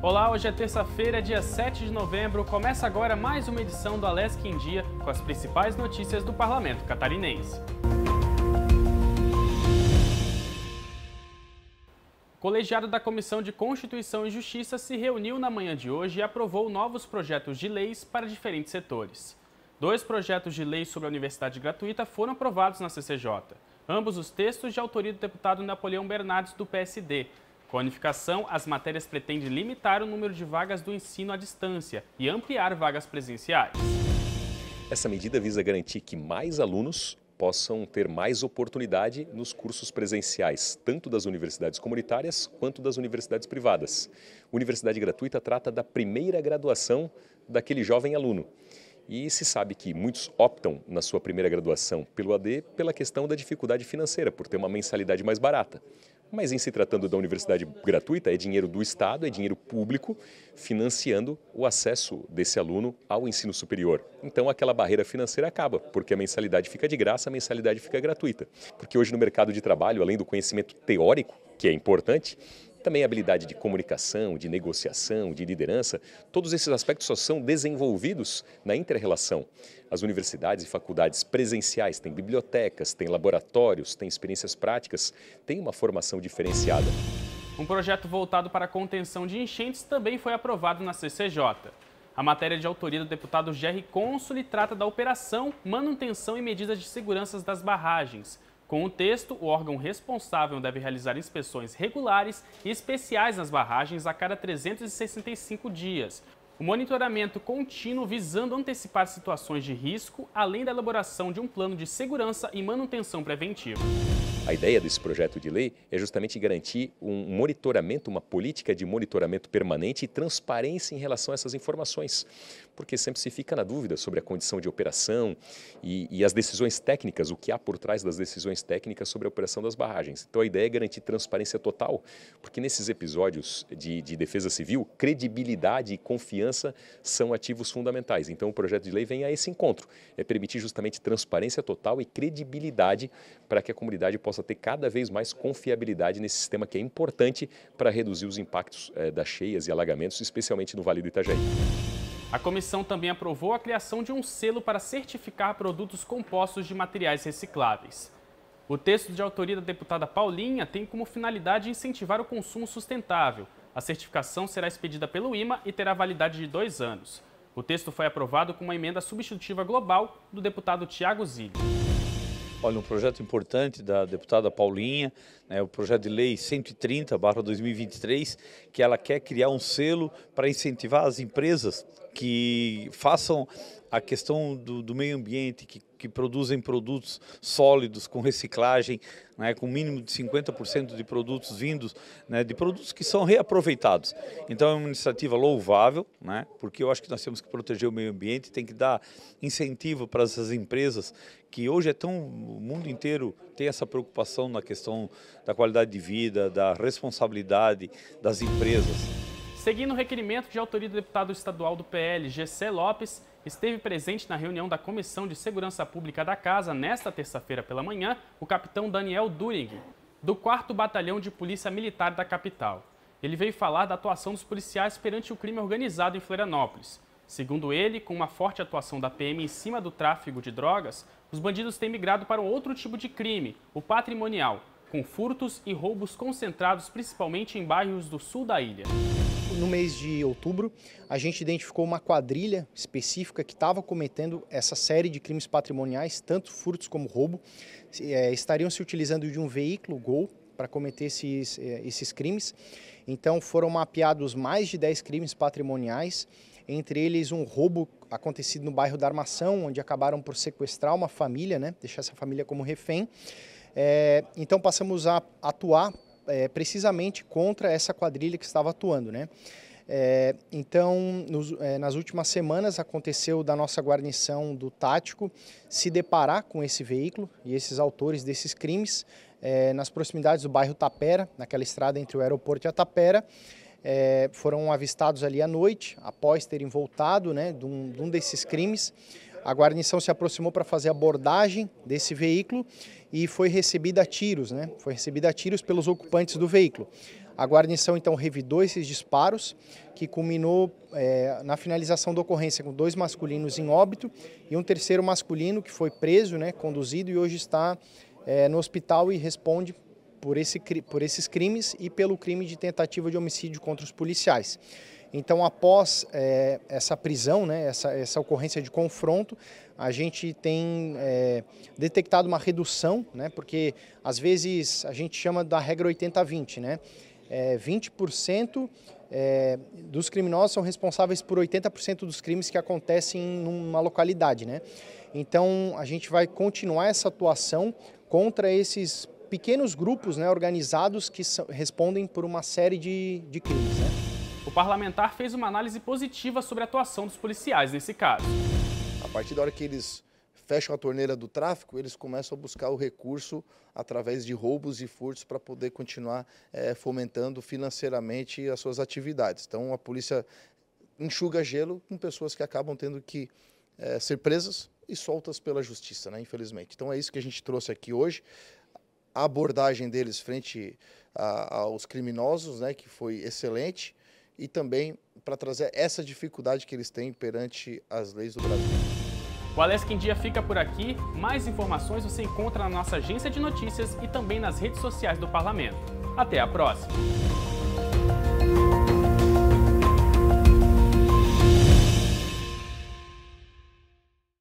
Olá, hoje é terça-feira, dia 7 de novembro. Começa agora mais uma edição do Alesc em Dia com as principais notícias do parlamento catarinense. O colegiado da Comissão de Constituição e Justiça se reuniu na manhã de hoje e aprovou novos projetos de leis para diferentes setores. Dois projetos de lei sobre a universidade gratuita foram aprovados na CCJ. Ambos os textos de autoria do deputado Napoleão Bernardes, do PSD. Com a unificação, as matérias pretendem limitar o número de vagas do ensino à distância e ampliar vagas presenciais. Essa medida visa garantir que mais alunos possam ter mais oportunidade nos cursos presenciais, tanto das universidades comunitárias quanto das universidades privadas. Universidade gratuita trata da primeira graduação daquele jovem aluno. E se sabe que muitos optam na sua primeira graduação pelo AD pela questão da dificuldade financeira, por ter uma mensalidade mais barata. Mas em se tratando da universidade gratuita, é dinheiro do Estado, é dinheiro público, financiando o acesso desse aluno ao ensino superior. Então aquela barreira financeira acaba, porque a mensalidade fica de graça, a mensalidade fica gratuita. Porque hoje no mercado de trabalho, além do conhecimento teórico, que é importante, também a habilidade de comunicação, de negociação, de liderança, todos esses aspectos só são desenvolvidos na interrelação. As universidades e faculdades presenciais têm bibliotecas, têm laboratórios, têm experiências práticas, têm uma formação diferenciada. Um projeto voltado para a contenção de enchentes também foi aprovado na CCJ. A matéria de autoria do deputado Jerry Consoli trata da operação, manutenção e medidas de segurança das barragens, com o texto, o órgão responsável deve realizar inspeções regulares e especiais nas barragens a cada 365 dias. O monitoramento contínuo visando antecipar situações de risco, além da elaboração de um plano de segurança e manutenção preventiva. A ideia desse projeto de lei é justamente garantir um monitoramento, uma política de monitoramento permanente e transparência em relação a essas informações, porque sempre se fica na dúvida sobre a condição de operação e, e as decisões técnicas, o que há por trás das decisões técnicas sobre a operação das barragens. Então a ideia é garantir transparência total, porque nesses episódios de, de defesa civil, credibilidade e confiança são ativos fundamentais. Então o projeto de lei vem a esse encontro, é permitir justamente transparência total e credibilidade para que a comunidade possa possa ter cada vez mais confiabilidade nesse sistema que é importante para reduzir os impactos é, das cheias e alagamentos, especialmente no Vale do Itajaí. A comissão também aprovou a criação de um selo para certificar produtos compostos de materiais recicláveis. O texto de autoria da deputada Paulinha tem como finalidade incentivar o consumo sustentável. A certificação será expedida pelo IMA e terá validade de dois anos. O texto foi aprovado com uma emenda substitutiva global do deputado Tiago Zilli. Olha, um projeto importante da deputada Paulinha, né, o projeto de lei 130, barra 2023, que ela quer criar um selo para incentivar as empresas que façam a questão do, do meio ambiente, que, que, produzem produtos sólidos com reciclagem, né, com mínimo de 50% de produtos vindos, né, de produtos que são reaproveitados. Então é uma iniciativa louvável, né, porque eu acho que nós temos que proteger o meio ambiente, tem que dar incentivo para essas empresas que hoje é tão o mundo inteiro tem essa preocupação na questão da qualidade de vida, da responsabilidade das empresas. Seguindo o requerimento de autoria do deputado estadual do PL, Gessé Lopes, esteve presente na reunião da Comissão de Segurança Pública da Casa nesta terça-feira pela manhã o capitão Daniel During, do 4 Batalhão de Polícia Militar da capital. Ele veio falar da atuação dos policiais perante o crime organizado em Florianópolis. Segundo ele, com uma forte atuação da PM em cima do tráfego de drogas, os bandidos têm migrado para um outro tipo de crime, o patrimonial, com furtos e roubos concentrados principalmente em bairros do sul da ilha no mês de outubro, a gente identificou uma quadrilha específica que estava cometendo essa série de crimes patrimoniais, tanto furtos como roubo. É, estariam se utilizando de um veículo Gol para cometer esses, eh, esses crimes. Então foram mapeados mais de 10 crimes patrimoniais, entre eles um roubo acontecido no bairro da Armação, onde acabaram por sequestrar uma família, né? deixar essa família como refém. É, então passamos a atuar é, precisamente contra essa quadrilha que estava atuando, né? É, então, nos, é, nas últimas semanas aconteceu da nossa guarnição do tático se deparar com esse veículo e esses autores desses crimes é, nas proximidades do bairro Tapera, naquela estrada entre o aeroporto e a Tapera. É, foram avistados ali à noite, após terem voltado né, de um, de um desses crimes. A guarnição se aproximou para fazer abordagem desse veículo e foi recebida a tiros, né? Foi recebida a tiros pelos ocupantes do veículo. A guarnição então revidou esses disparos, que culminou é, na finalização da ocorrência com dois masculinos em óbito e um terceiro masculino que foi preso, né, conduzido e hoje está é, no hospital e responde por, esse, por esses crimes e pelo crime de tentativa de homicídio contra os policiais. Então, após é, essa prisão, né, essa, essa ocorrência de confronto, a gente tem é, detectado uma redução, né, porque às vezes a gente chama da regra 80-20, né? É, 20% é, dos criminosos são responsáveis por 80% dos crimes que acontecem em uma localidade, né? Então, a gente vai continuar essa atuação contra esses pequenos grupos né, organizados que respondem por uma série de, de crimes. O parlamentar fez uma análise positiva sobre a atuação dos policiais nesse caso. A partir da hora que eles fecham a torneira do tráfico, eles começam a buscar o recurso através de roubos e furtos para poder continuar é, fomentando financeiramente as suas atividades. Então a polícia enxuga gelo com pessoas que acabam tendo que é, ser presas e soltas pela justiça, né, infelizmente. Então é isso que a gente trouxe aqui hoje. A abordagem deles frente a, aos criminosos, né, que foi excelente e também para trazer essa dificuldade que eles têm perante as leis do Brasil. O Alesc em Dia fica por aqui. Mais informações você encontra na nossa agência de notícias e também nas redes sociais do Parlamento. Até a próxima!